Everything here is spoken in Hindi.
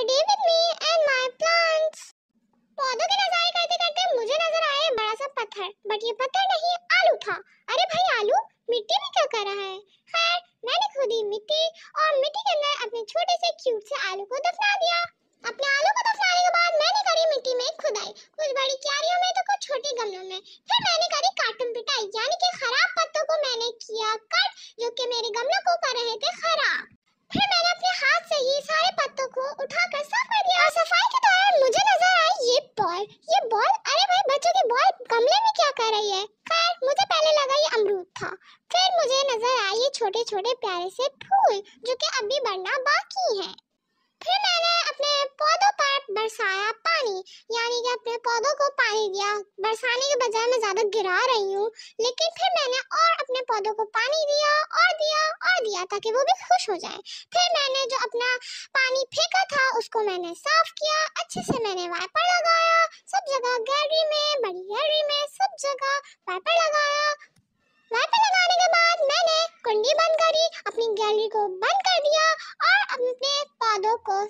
her day with me and my plants पौधों के नजारे करते करते मुझे नजर आया बड़ा सा पत्थर बट ये पत्थर नहीं आलू था अरे भाई आलू मिट्टी में क्या कर रहा है खैर मैंने खुद ही मिट्टी और मिट्टी के अंदर अपने छोटे से क्यूट से आलू को दफना दिया अपने आलू को दफनाने के बाद मैंने करी मिट्टी में खुदाई कुछ बड़ी क्यारियों में तो कुछ छोटे गमलों में फिर मैंने करी कार्टून पिटाई यानी कि खराब पत्तों को मैंने किया कट जो कि मेरे गमलों को कर ये बॉल अरे भाई बच्चों की बॉल गमले में क्या कर रही है खैर मुझे पहले लगा ये अमरूद था फिर मुझे नजर आये छोटे छोटे प्यारे से फूल जो कि अभी बढ़ना बाकी है फिर मैंने अपने पौधों पर बरसाया पानी यानी कि अपने पौधों को पानी दिया बरसाने के बजाय मैं ज़्यादा गिरा रही हूँ लेकिन फिर मैंने और अपने पौधों को पानी दिया और दिया और दिया ताकि वो भी खुश हो जाए फिर मैंने जो अपना पानी फेंका था उसको मैंने साफ किया अच्छे से मैंने वाइप का वाइपर लगाया वाइपर लगाने के बाद मैंने कुंडी बंद करी अपनी गैलरी को बंद कर दिया और अपने पौधों को